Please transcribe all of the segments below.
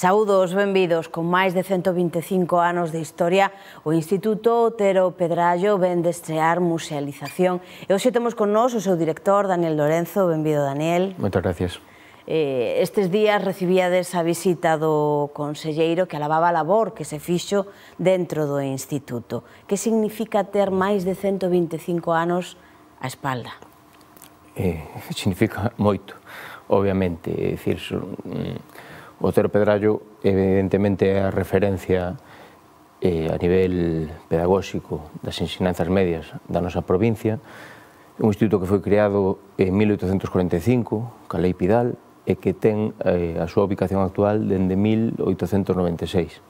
Saúdos, benvidos. Con máis de 125 anos de historia, o Instituto Otero Pedrallo ven de estrear musealización. E hoxe temos con nós o seu director, Daniel Lorenzo. Benvido, Daniel. Moitas gracias. Eh, estes días recibíades a visita do conselleiro que alababa a labor que se fixo dentro do Instituto. Que significa ter máis de 125 anos a espalda? Eh, significa moito, obviamente. É dicir, son mm, Otero Pedrallo, evidentemente, é a referencia eh, a nivel pedagóxico das ensinanzas medias da nosa provincia. un instituto que foi creado en 1845, Calei Pidal, e que ten eh, a súa ubicación actual dende 1896.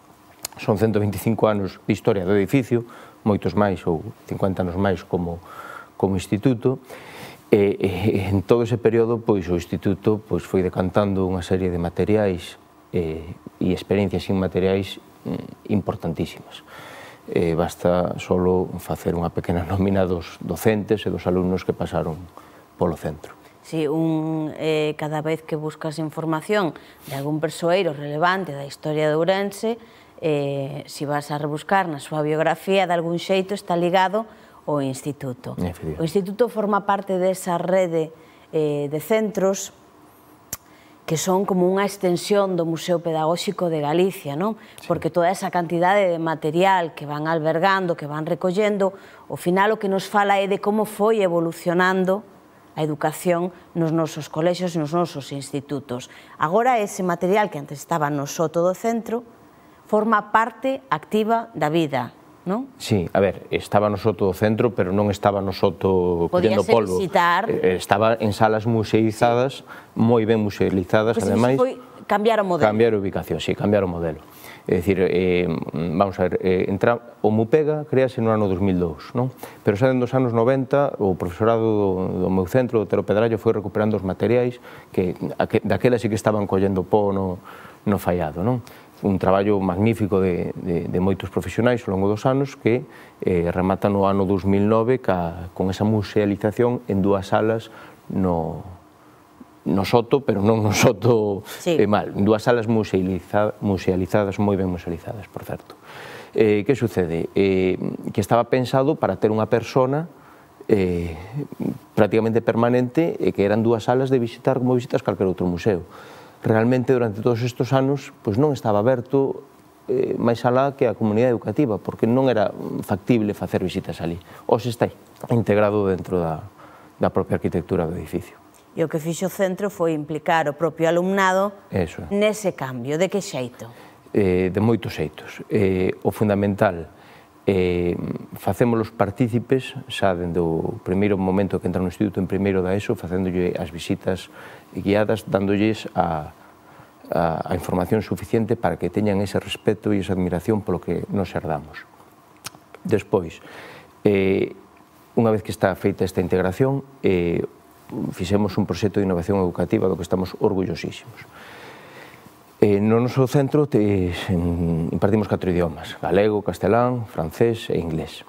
Son 125 anos de historia do edificio, moitos máis ou 50 anos máis como, como instituto, E, e en todo ese período, pois, o Instituto pois, foi decantando unha serie de materiais e, e experiencias inmateriais mm, importantísimas. E basta solo facer unha pequena nómina dos docentes e dos alumnos que pasaron polo centro. Si un eh, cada vez que buscas información de algún persoeiro relevante da historia de Ourense, eh, si vas a rebuscar na súa biografía, de algún xeito está ligado o Instituto. O Instituto forma parte desa rede eh, de centros que son como unha extensión do Museo Pedagóxico de Galicia, non? Sí. Porque toda esa cantidade de material que van albergando, que van recollendo, ao final o que nos fala é de como foi evolucionando a educación nos nosos colexios e nos nosos institutos. Agora ese material que antes estaba no soto do centro forma parte activa da vida non? Sí, a ver, estaba no soto do centro, pero non estaba no soto collendo polvo. visitar. Eh, estaba en salas musealizadas, sí. moi ben musealizadas, pues pois ademais. Foi cambiar o modelo. Cambiar a ubicación, sí, cambiar o modelo. É dicir, eh, vamos a ver, eh, entra, o MUPEGA crease no ano 2002, non? Pero xa dentro dos anos 90, o profesorado do, do meu centro, do Tero Pedrallo, foi recuperando os materiais que daquela sí que estaban collendo pó no, no fallado, non? un traballo magnífico de, de, de moitos profesionais ao longo dos anos que eh, remata no ano 2009 ca, con esa musealización en dúas salas no, no soto, pero non no soto sí. eh, mal, en dúas salas musealiza, musealizadas, moi ben musealizadas, por certo. Eh, que sucede? Eh, que estaba pensado para ter unha persona eh, prácticamente permanente e eh, que eran dúas salas de visitar como visitas calquer outro museo realmente durante todos estes anos pois non estaba aberto eh, máis alá que a comunidade educativa, porque non era factible facer visitas ali. Os está aí, integrado dentro da, da propia arquitectura do edificio. E o que fixo o centro foi implicar o propio alumnado Eso. nese cambio. De que xeito? Eh, de moitos xeitos. Eh, o fundamental eh, facémolos partícipes xa dende o primeiro momento que entran no instituto en primeiro da ESO, facéndolle as visitas guiadas, dándolles a, a, a información suficiente para que teñan ese respeto e esa admiración polo que nos herdamos. Despois, eh, unha vez que está feita esta integración, eh, fixemos un proxecto de innovación educativa do que estamos orgullosísimos Eh, no noso centro te, impartimos catro idiomas, galego, castelán, francés e inglés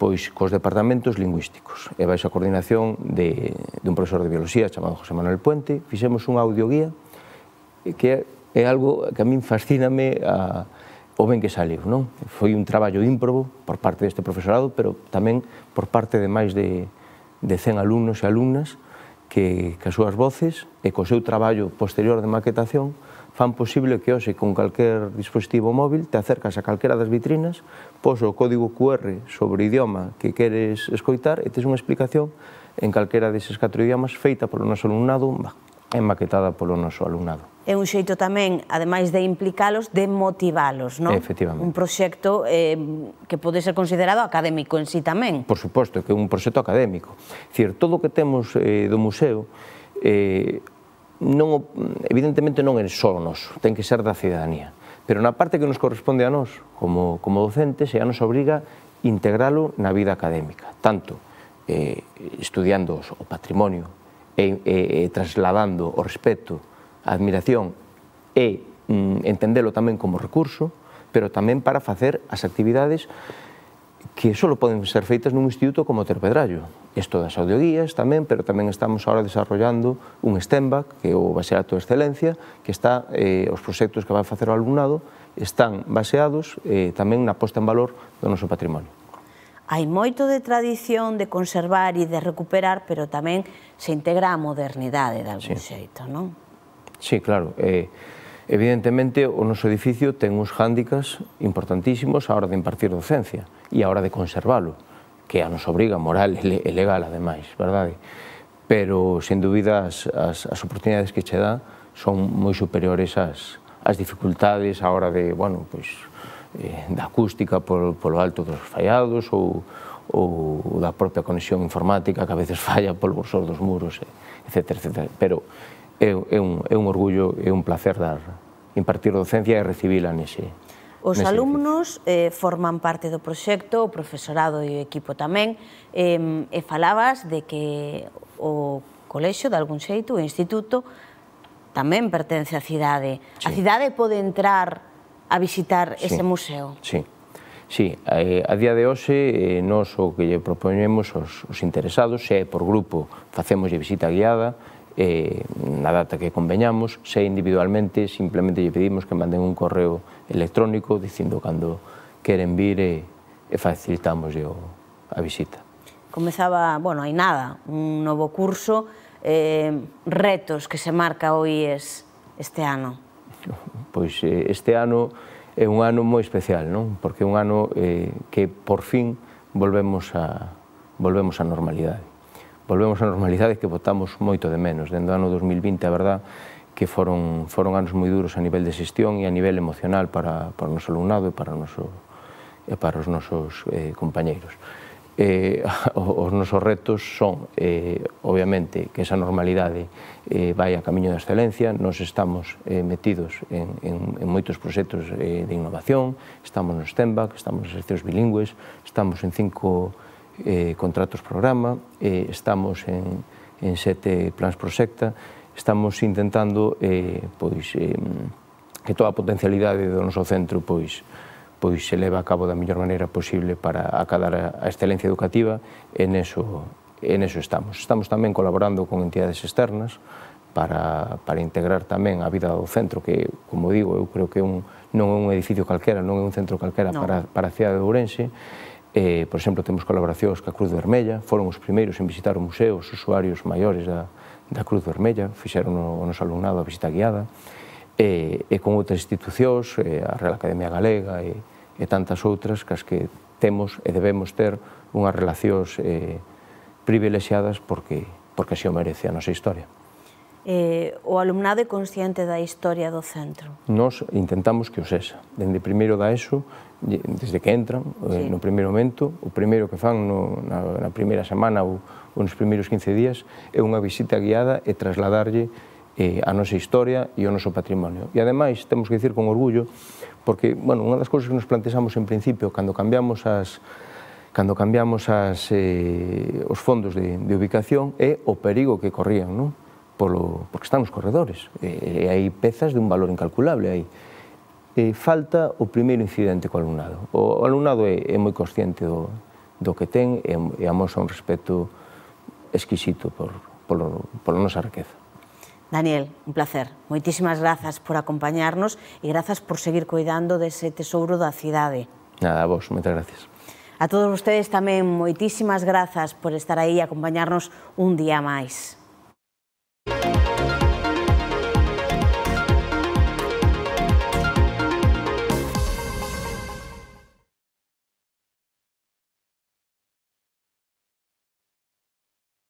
pois cos departamentos lingüísticos. E baixo a coordinación de, de un profesor de biología chamado José Manuel Puente, fixemos unha audioguía que é algo que a min fascíname a, o ben que saliu. Non? Foi un traballo ímprobo por parte deste profesorado, pero tamén por parte de máis de, de 100 alumnos e alumnas que, que as súas voces e co seu traballo posterior de maquetación fan posible que hoxe con calquer dispositivo móvil te acercas a calquera das vitrinas, pos o código QR sobre o idioma que queres escoitar e tes unha explicación en calquera deses catro idiomas feita polo noso alumnado e maquetada polo noso alumnado. É un xeito tamén, ademais de implicalos, de motivalos, non? Efectivamente. Un proxecto eh, que pode ser considerado académico en sí tamén. Por suposto, que é un proxecto académico. Cir, todo o que temos eh, do museo eh, non, evidentemente non é só noso, ten que ser da cidadanía. Pero na parte que nos corresponde a nós, como, como docentes, e a nos obriga integralo na vida académica, tanto eh, estudiando o patrimonio e, e, e trasladando o respeto, a admiración e mm, entendelo tamén como recurso, pero tamén para facer as actividades que só poden ser feitas nun instituto como Terpedrallo. Isto das audioguías tamén, pero tamén estamos agora desarrollando un STEMBAC, que é o Baseato de Excelencia, que está, eh, os proxectos que vai facer o alumnado están baseados eh, tamén na posta en valor do noso patrimonio. Hai moito de tradición de conservar e de recuperar, pero tamén se integra a modernidade de algún sí. xeito, non? Sí, claro. Eh, Evidentemente, o noso edificio ten uns hándicas importantísimos a hora de impartir docencia e a hora de conservalo, que a nos obriga moral e legal, ademais, verdade? Pero, sen dúbida, as, as, as oportunidades que che dá son moi superiores ás, as dificultades a hora de, bueno, pois, eh, da acústica polo, polo alto dos fallados ou, ou da propia conexión informática que a veces falla polo grosor dos muros, etc, etc. Pero é, é, un, é un orgullo, é un placer dar, impartir docencia e recibila nese, Os Nese alumnos eh, forman parte do proxecto, o profesorado e o equipo tamén, eh, e falabas de que o colexo, de algún xeito, o instituto, tamén pertence á cidade. Sí. A cidade pode entrar a visitar sí. ese museo? Sí, sí. Eh, a día de hoxe, eh, nós o que lle propoñemos aos, os interesados, se é por grupo, facemoslle visita guiada, eh, na data que conveñamos, se individualmente simplemente lle pedimos que manden un correo electrónico dicindo cando queren vir e, e facilitamos yo a visita. Comezaba, bueno, hai nada, un novo curso, eh, retos que se marca o IES este ano? Pois eh, este ano é un ano moi especial, non? Porque é un ano eh, que por fin volvemos a volvemos a normalidade volvemos á normalidade que votamos moito de menos. Dende o ano 2020, a verdad, que foron, foron anos moi duros a nivel de xestión e a nivel emocional para, para o noso alumnado e para, o noso, e para os nosos eh, compañeiros. Eh, os nosos retos son, eh, obviamente, que esa normalidade eh, vai a camiño da excelencia, nos estamos eh, metidos en, en, en moitos proxectos eh, de innovación, estamos no TEMBAC, estamos nos exercicios bilingües, estamos en cinco eh, contratos programa, eh, estamos en, en sete plans proxecta, estamos intentando eh, pois, eh, que toda a potencialidade do noso centro pois, pois se leva a cabo da mellor maneira posible para acadar a excelencia educativa e neso, e neso estamos. Estamos tamén colaborando con entidades externas para, para integrar tamén a vida do centro que, como digo, eu creo que un, non é un edificio calquera, non é un centro calquera no. para, para a cidade de Ourense, Eh, por exemplo, temos colaboracións ca Cruz Vermella, foron os primeiros en visitar o museo, os usuarios maiores da, da Cruz Vermella, fixeron o, o noso alumnado a visita guiada, e, eh, e con outras institucións, eh, a Real Academia Galega e, e tantas outras, cas que temos e debemos ter unhas relacións eh, privilexiadas porque, porque así o merece a nosa historia eh, o alumnado é consciente da historia do centro? Nós intentamos que o sexa. Dende primeiro da ESO, desde que entran, eh, sí. no primeiro momento, o primeiro que fan no, na, na primeira semana ou, ou nos primeiros 15 días é unha visita guiada e trasladarlle eh, a nosa historia e o noso patrimonio. E ademais, temos que dicir con orgullo, porque, bueno, unha das cousas que nos plantexamos en principio, cando cambiamos as, cando cambiamos as, eh, os fondos de, de ubicación é o perigo que corrían, non? polo, porque están nos corredores. E, e hai pezas de un valor incalculable aí. E falta o primeiro incidente co alumnado. O alumnado é, é moi consciente do, do que ten e, e amosa un respeto exquisito por, polo, polo nosa riqueza. Daniel, un placer. Moitísimas grazas por acompañarnos e grazas por seguir cuidando dese tesouro da cidade. Nada, a vos, moitas gracias. A todos vostedes tamén moitísimas grazas por estar aí e acompañarnos un día máis.